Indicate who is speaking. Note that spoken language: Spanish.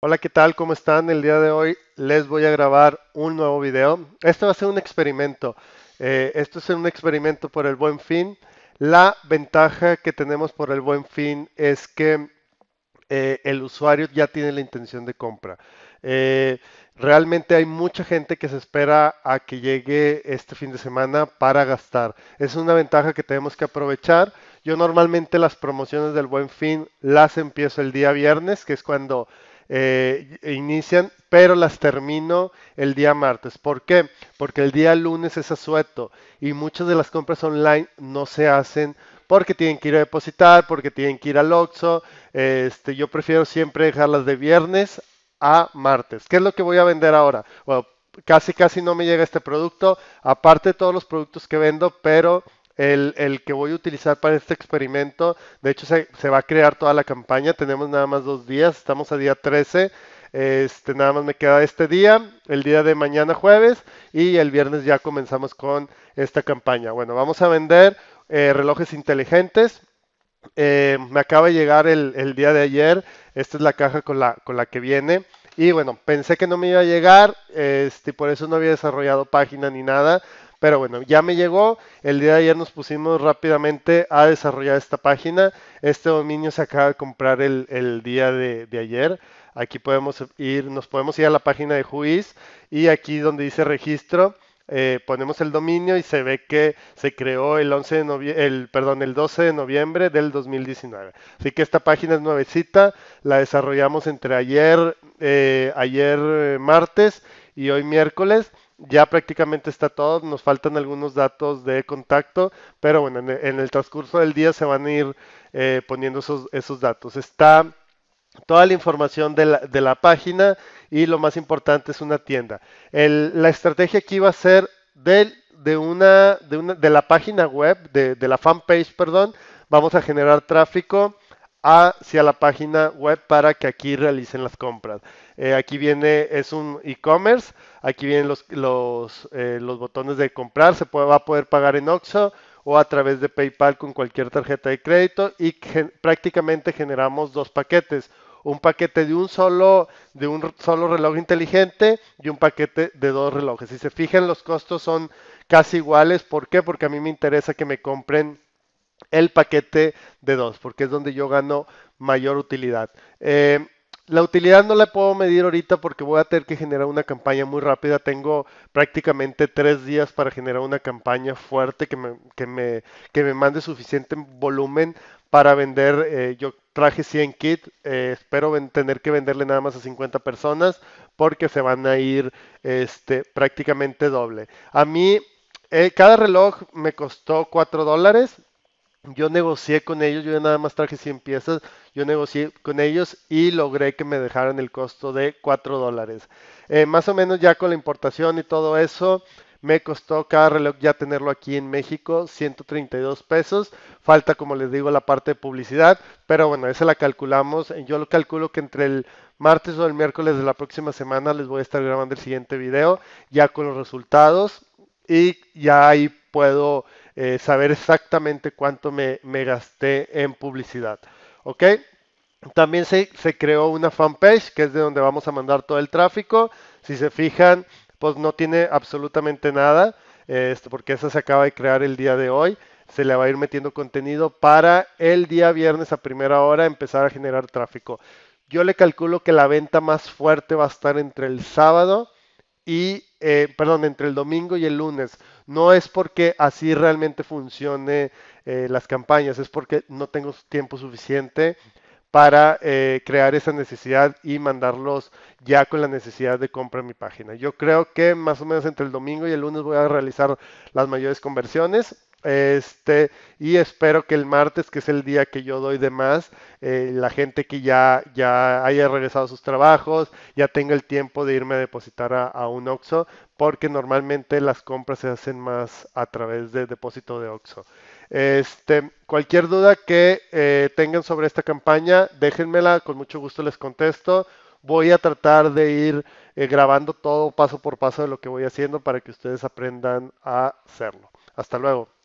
Speaker 1: Hola, ¿qué tal? ¿Cómo están? El día de hoy les voy a grabar un nuevo video. Este va a ser un experimento. Eh, esto es un experimento por el buen fin. La ventaja que tenemos por el buen fin es que eh, el usuario ya tiene la intención de compra. Eh, realmente hay mucha gente que se espera a que llegue este fin de semana para gastar. Es una ventaja que tenemos que aprovechar. Yo normalmente las promociones del buen fin las empiezo el día viernes, que es cuando eh, inician, pero las termino el día martes. ¿Por qué? Porque el día lunes es asueto y muchas de las compras online no se hacen porque tienen que ir a depositar, porque tienen que ir al Oxxo. Este, yo prefiero siempre dejarlas de viernes a martes. ¿Qué es lo que voy a vender ahora? Bueno, casi casi no me llega este producto, aparte todos los productos que vendo, pero el, que voy a utilizar para este experimento. De hecho, se, va a crear toda la campaña. Tenemos nada más dos días. Estamos a día 13. Este, nada más me queda este día, el día de mañana jueves y el viernes ya comenzamos con esta campaña. Bueno, vamos a vender eh, relojes inteligentes. Eh, me acaba de llegar el, día de ayer. Esta es la caja con la, con la que viene. Y bueno, pensé que no me iba a llegar, este, por eso no había desarrollado página ni nada. Pero bueno, ya me llegó. El día de ayer nos pusimos rápidamente a desarrollar esta página. Este dominio se acaba de comprar el, día de, ayer. Aquí podemos ir, nos podemos ir a la página de juiz y aquí donde dice registro. Eh, ponemos el dominio y se ve que se creó el, 11 de el, perdón, el 12 de noviembre del 2019. Así que esta página es nuevecita, la desarrollamos entre ayer, eh, ayer eh, martes y hoy miércoles ya prácticamente está todo, nos faltan algunos datos de contacto, pero bueno, en, el transcurso del día se van a ir eh, poniendo esos, datos. Está toda la información de la, página y lo más importante es una tienda. El, la estrategia aquí va a ser de, de, una, de, la página web, de, de la fanpage, perdón, vamos a generar tráfico hacia la página web para que aquí realicen las compras. Eh, aquí viene, es un e-commerce, aquí vienen los, los, eh, botones de comprar, se va a poder pagar en OXO o a través de PayPal con cualquier tarjeta de crédito y prácticamente generamos dos paquetes. Un paquete de un, solo, de un solo reloj inteligente y un paquete de dos relojes. Si se fijan, los costos son casi iguales. ¿Por qué? Porque a mí me interesa que me compren el paquete de dos, porque es donde yo gano mayor utilidad. Eh, la utilidad no la puedo medir ahorita porque voy a tener que generar una campaña muy rápida. Tengo prácticamente tres días para generar una campaña fuerte que me, que me, mande suficiente volumen para vender. Eh, yo traje 100 kits, eh, espero tener que venderle nada más a 50 personas porque se van a ir este, prácticamente doble. A mí, cada reloj me costó 4 dólares yo negocié con ellos, yo nada más traje 100 piezas, yo negocié con ellos y logré que me dejaran el costo de 4 dólares. Eh, más o menos ya con la importación y todo eso, me costó cada reloj ya tenerlo aquí en México 132 pesos. Falta, como les digo, la parte de publicidad, pero bueno, esa la calculamos. Eh, yo lo calculo que entre el martes o el miércoles de la próxima semana les voy a estar grabando el siguiente video ya con los resultados y ya ahí puedo eh, saber exactamente cuánto me, gasté en publicidad. ¿Ok? También se, creó una fanpage que es de donde vamos a mandar todo el tráfico. Si se fijan, pues no tiene absolutamente nada, eh, este, porque esa se acaba de crear el día de hoy. Se le va a ir metiendo contenido para el día viernes a primera hora empezar a generar tráfico. Yo le calculo que la venta más fuerte va a estar entre el sábado y, eh, perdón, entre el domingo y el lunes. No es porque así realmente funcione eh, las campañas, es porque no tengo tiempo suficiente para eh, crear esa necesidad y mandarlos ya con la necesidad de compra en mi página. Yo creo que más o menos entre el domingo y el lunes voy a realizar las mayores conversiones este, y espero que el martes, que es el día que yo doy de más, eh, la gente que ya, ya haya regresado a sus trabajos, ya tenga el tiempo de irme a depositar a, un OXO, porque normalmente las compras se hacen más a través de depósito de OXO. Este, cualquier duda que eh, tengan sobre esta campaña, déjenmela, con mucho gusto les contesto voy a tratar de ir eh, grabando todo paso por paso de lo que voy haciendo para que ustedes aprendan a hacerlo. Hasta luego.